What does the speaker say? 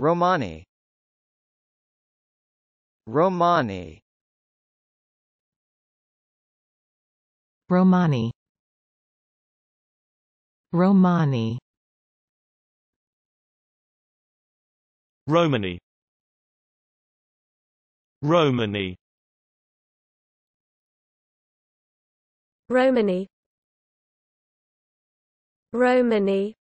Romani Romani Romani Romani Romani Romani Romani Romani